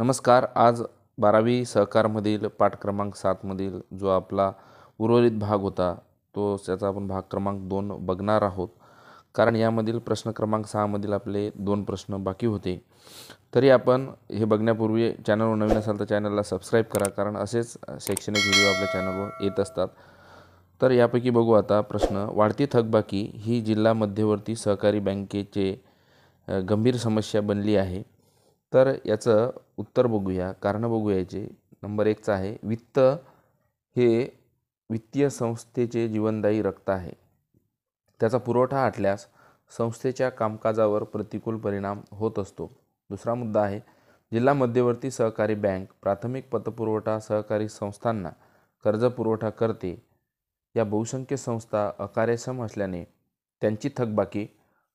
नमस्कार आज बारावी सहकारमधील पाठ क्रमांक सातमधील जो आपला उर्वरित भाग होता तो त्याचा आपण भाग क्रमांक दोन बघणार आहोत कारण यामधील प्रश्न क्रमांक सहामधील आपले दोन प्रश्न बाकी होते तरी आपण हे बघण्यापूर्वी चॅनलवर नवीन असाल तर चॅनलला सबस्क्राईब करा कारण असेच शैक्षणिक व्हिडिओ आपल्या चॅनलवर येत असतात तर यापैकी बघू आता प्रश्न वाढती थकबाकी ही जिल्हा मध्यवर्ती सहकारी बँकेचे गंभीर समस्या बनली आहे तर याचं उत्तर बघूया कारण बघूयाचे याचे नंबर एकचं आहे वित्त हे वित्तीय संस्थेचे जीवनदायी रक्त आहे त्याचा पुरवठा आटल्यास संस्थेच्या कामकाजावर प्रतिकूल परिणाम होत असतो दुसरा मुद्दा आहे जिल्हा मध्यवर्ती सहकारी बँक प्राथमिक पतपुरवठा सहकारी संस्थांना कर्ज पुरवठा करते या बहुसंख्य संस्था अकार्यक्षम असल्याने त्यांची थकबाकी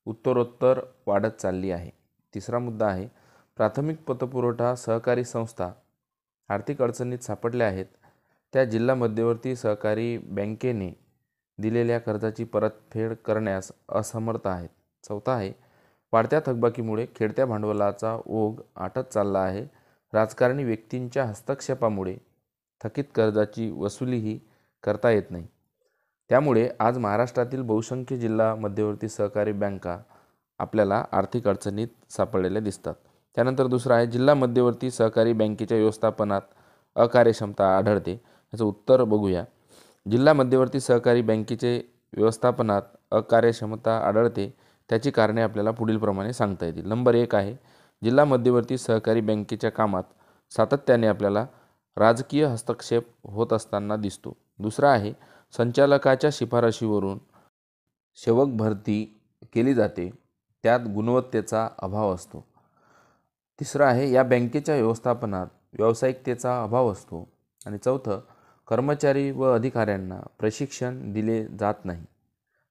उत्तरोत्तर वाढत चालली आहे तिसरा मुद्दा आहे प्राथमिक पतपुरवठा सहकारी संस्था आर्थिक अडचणीत सापडल्या आहेत त्या जिल्हा मध्यवर्ती सहकारी बँकेने दिलेल्या कर्जाची परतफेड करण्यास असमर्थ आहेत चौथा आहे वाढत्या थकबाकीमुळे खेडत्या भांडवलाचा ओघ आटत चालला आहे राजकारणी व्यक्तींच्या हस्तक्षेपामुळे थकीत कर्जाची वसुलीही करता येत नाही त्यामुळे आज महाराष्ट्रातील बहुसंख्य जिल्हा मध्यवर्ती सहकारी बँका आपल्याला आर्थिक अडचणीत सापडलेल्या दिसतात त्यानंतर दुसरा आहे जिल्हा मध्यवर्ती सहकारी बँकेच्या व्यवस्थापनात अकार्यक्षमता आढळते याचं उत्तर बघूया जिल्हा मध्यवर्ती सहकारी बँकेचे व्यवस्थापनात अकार्यक्षमता आढळते त्याची कारणे आपल्याला पुढीलप्रमाणे सांगता येतील नंबर एक आहे जिल्हा मध्यवर्ती सहकारी बँकेच्या कामात सातत्याने आपल्याला राजकीय हस्तक्षेप होत असताना दिसतो दुसरा आहे संचालकाच्या शिफारशीवरून सेवक भरती केली जाते त्यात गुणवत्तेचा अभाव असतो तिसरं आहे या बँकेच्या व्यवस्थापनात व्यावसायिकतेचा अभाव असतो आणि चौथं कर्मचारी व अधिकाऱ्यांना प्रशिक्षण दिले जात नाही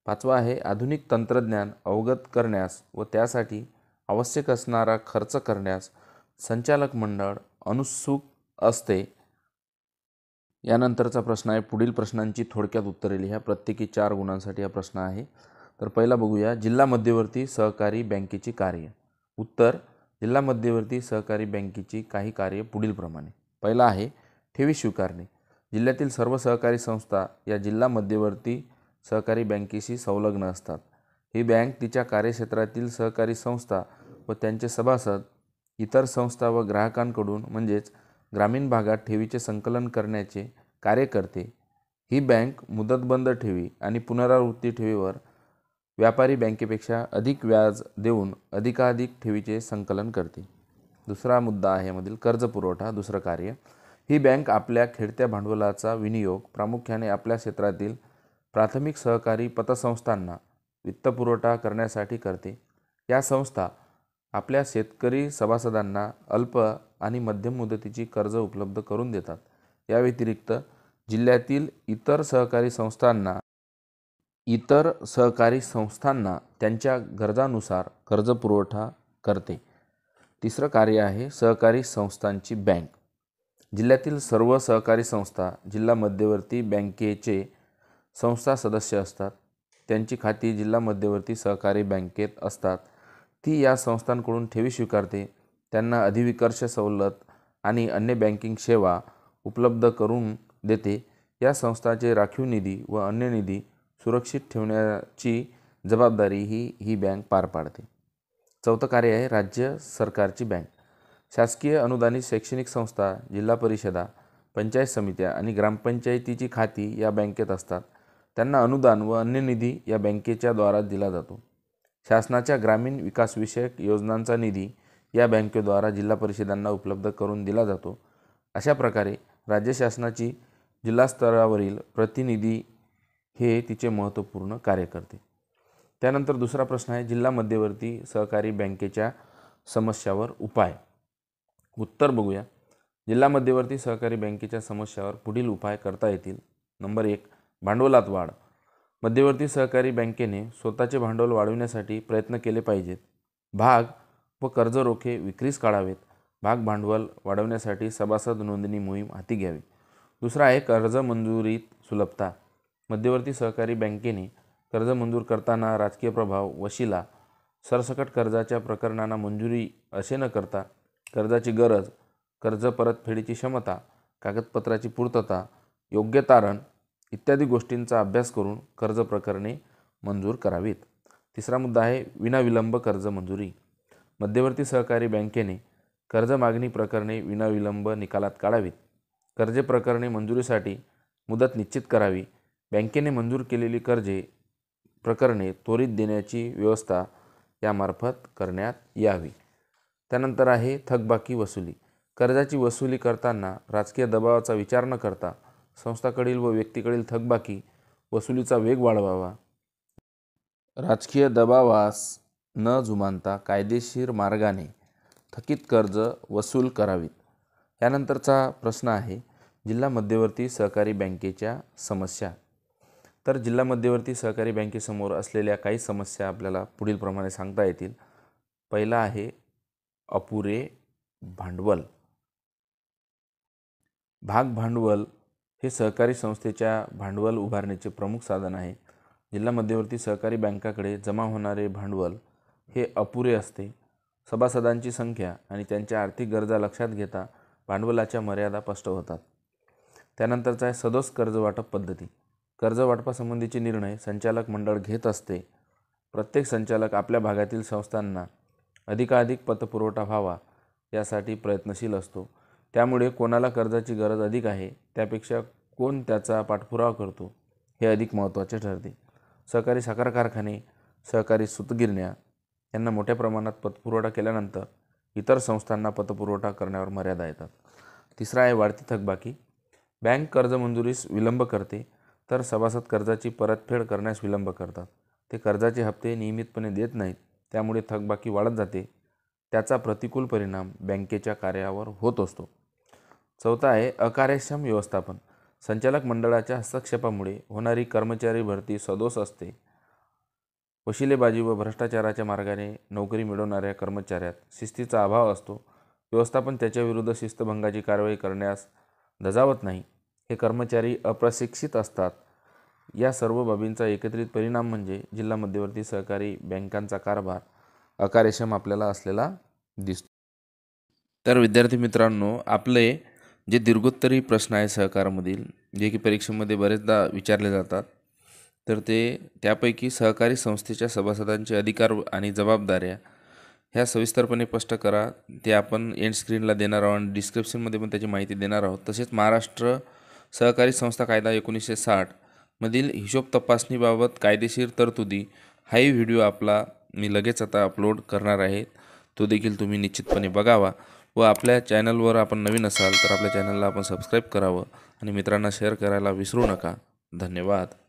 पाचवा आहे आधुनिक तंत्रज्ञान अवगत करण्यास व त्यासाठी आवश्यक असणारा खर्च करण्यास संचालक मंडळ अनुत्सुक असते यानंतरचा प्रश्न आहे पुढील प्रश्नांची थोडक्यात उत्तरे लिहा प्रत्येकी चार गुणांसाठी हा प्रश्न आहे तर पहिला बघूया जिल्हा मध्यवर्ती सहकारी बँकेची कार्य उत्तर जिल्हा मध्यवर्ती सहकारी बँकेची काही कार्य पुढीलप्रमाणे पहिला आहे ठेवी स्वीकारणे जिल्ह्यातील सर्व सहकारी संस्था या जिल्हा मध्यवर्ती सहकारी बँकेशी संलग्न असतात ही बँक तिच्या कार्यक्षेत्रातील सहकारी संस्था व त्यांचे सभासद इतर संस्था व ग्राहकांकडून म्हणजेच ग्रामीण भागात ठेवीचे संकलन करण्याचे कार्य करते ही बँक मुदतबंद ठेवी आणि पुनरावृत्ती ठेवीवर व्यापारी बँकेपेक्षा अधिक व्याज देऊन अधिकाधिक ठेवीचे संकलन करते दुसरा मुद्दा आहे मधील कर्ज पुरवठा दुसरं कार्य ही बँक आपल्या खेळत्या भांडवलाचा विनियोग प्रामुख्याने आपल्या क्षेत्रातील प्राथमिक सहकारी पतसंस्थांना वित्तपुरवठा करण्यासाठी करते या संस्था आपल्या शेतकरी सभासदांना अल्प आणि मध्यम मुदतीची कर्ज उपलब्ध करून देतात या व्यतिरिक्त जिल्ह्यातील इतर सहकारी संस्थांना इतर सहकारी संस्थांना त्यांच्या गरजानुसार पुरवठा करते तिसरं कार्य आहे सहकारी संस्थांची बँक जिल्ह्यातील सर्व सहकारी संस्था जिल्हा मध्यवर्ती बँकेचे संस्था सदस्य असतात त्यांची खाती जिल्हा मध्यवर्ती सहकारी बँकेत असतात ती या संस्थांकडून ठेवी स्वीकारते त्यांना अधिविकर्ष सवलत आणि अन्य बँकिंग सेवा उपलब्ध करून देते या संस्थाचे राखीव निधी व अन्य निधी सुरक्षित ठेवण्याची जबाबदारी ही ही बँक पार पाडते चौथं कार्य आहे राज्य सरकारची बँक शासकीय अनुदानित शैक्षणिक संस्था जिल्हा परिषदा पंचायत समित्या आणि ग्रामपंचायतीची खाती या बँकेत असतात त्यांना अनुदान व अन्य निधी या बँकेच्या द्वारा दिला जातो शासनाच्या ग्रामीण विकासविषयक योजनांचा निधी या बँकेद्वारा जिल्हा परिषदांना उपलब्ध करून दिला जातो अशा प्रकारे राज्य शासनाची जिल्हा स्तरावरील प्रतिनिधी हे तिचे महत्त्वपूर्ण कार्य करते त्यानंतर दुसरा प्रश्न आहे जिल्हा मध्यवर्ती सहकारी बँकेच्या समस्यावर उपाय उत्तर बघूया जिल्हा मध्यवर्ती सहकारी बँकेच्या समस्यावर पुढील उपाय करता येतील नंबर एक भांडवलात वाढ मध्यवर्ती सहकारी बँकेने स्वतःचे भांडवल वाढविण्यासाठी प्रयत्न केले पाहिजेत भाग व कर्ज रोखे विक्रीस काढावेत भाग भांडवल वाढवण्यासाठी सभासद नोंदणी मोहीम हाती घ्यावी दुसरा आहे कर्ज मंजुरीत सुलभता मध्यवर्ती सहकारी बँकेने कर्ज मंजूर करताना राजकीय प्रभाव वशिला सरसकट कर्जाच्या प्रकरणांना मंजुरी असे न करता कर्जाची गरज कर्ज परतफेडीची क्षमता कागदपत्राची पूर्तता योग्य तारण इत्यादी गोष्टींचा अभ्यास करून कर्ज प्रकरणे मंजूर करावीत तिसरा मुद्दा आहे विनाविलंब कर्ज मंजुरी मध्यवर्ती सहकारी बँकेने कर्ज मागणी प्रकरणे विनाविलंब निकालात काढावीत कर्ज प्रकरणे मंजुरीसाठी मुदत निश्चित करावी बँकेने मंजूर केलेली कर्जे प्रकरणे त्वरित देण्याची व्यवस्था यामार्फत करण्यात यावी त्यानंतर आहे थकबाकी वसुली कर्जाची वसुली करताना राजकीय दबावाचा विचार न करता संस्थाकडील व व्यक्तीकडील थकबाकी वसुलीचा वेग वाढवावा राजकीय दबावास न जुमानता कायदेशीर मार्गाने थकीत कर्ज वसूल करावीत यानंतरचा प्रश्न आहे जिल्हा मध्यवर्ती सहकारी बँकेच्या समस्या तर जिल्हा मध्यवर्ती सहकारी बँकेसमोर असलेल्या काही समस्या आपल्याला पुढीलप्रमाणे सांगता येतील पहिला आहे अपुरे भांडवल भाग भांडवल हे सहकारी संस्थेच्या भांडवल उभारणीचे प्रमुख साधन आहे जिल्हा मध्यवर्ती सहकारी बँकाकडे जमा होणारे भांडवल हे अपुरे असते सभासदांची संख्या आणि त्यांच्या आर्थिक गरजा लक्षात घेता भांडवलाच्या मर्यादा स्पष्ट होतात त्यानंतरचा आहे सदोष कर्जवाटप पद्धती कर्ज निर्णय संचालक मंडळ घेत असते प्रत्येक संचालक आपल्या भागातील संस्थांना अधिकाधिक पतपुरवठा व्हावा यासाठी प्रयत्नशील असतो त्यामुळे कोणाला कर्जाची गरज अधिक आहे त्यापेक्षा कोण त्याचा पाठपुरावा करतो हे अधिक महत्त्वाचे ठरते सहकारी साखर कारखाने सहकारी सुतगिरण्या यांना मोठ्या प्रमाणात पतपुरवठा केल्यानंतर इतर संस्थांना पतपुरवठा करण्यावर मर्यादा येतात तिसरा आहे वाढती थकबाकी बँक कर्जमंजुरीस विलंब करते तर सभासद कर्जाची परतफेड करण्यास विलंब करतात ते कर्जाचे हप्ते नियमितपणे देत नाहीत त्यामुळे थकबाकी वाढत जाते त्याचा प्रतिकूल परिणाम बँकेच्या कार्यावर होत असतो चौथा आहे अकार्यक्षम व्यवस्थापन संचालक मंडळाच्या हस्तक्षेपामुळे होणारी कर्मचारी भरती सदोष असते वशिलेबाजी व भ्रष्टाचाराच्या मार्गाने नोकरी मिळवणाऱ्या कर्मचाऱ्यात शिस्तीचा अभाव असतो व्यवस्थापन त्याच्याविरुद्ध शिस्तभंगाची कारवाई करण्यास धजावत नाही हे कर्मचारी अप्रशिक्षित असतात या सर्व बाबींचा एकत्रित परिणाम म्हणजे जिल्हा मध्यवर्ती सहकारी बँकांचा कारभार अकार्यक्षम आपल्याला असलेला दिसतो तर विद्यार्थी मित्रांनो आपले जे दीर्घोत्तरी प्रश्न आहे सहकारामधील जे की परीक्षेमध्ये बरेचदा विचारले जातात तर ते त्यापैकी सहकारी संस्थेच्या सभासदांचे अधिकार आणि जबाबदाऱ्या ह्या सविस्तरपणे स्पष्ट करा ते आपण एंड स्क्रीनला देणार आहोत आणि डिस्क्रिप्शनमध्ये पण त्याची माहिती देणार आहोत तसेच महाराष्ट्र सहकारी संस्था कायदा एकोणीसशे साठमधील हिशोब तपासणीबाबत कायदेशीर तरतुदी हाही व्हिडिओ आपला मी लगेच आता अपलोड करणार आहे तो देखील तुम्ही निश्चितपणे बघावा व आपल्या चॅनलवर आपण नवीन असाल तर आपल्या चॅनलला आपण सबस्क्राईब करावं आणि मित्रांना शेअर करायला विसरू नका धन्यवाद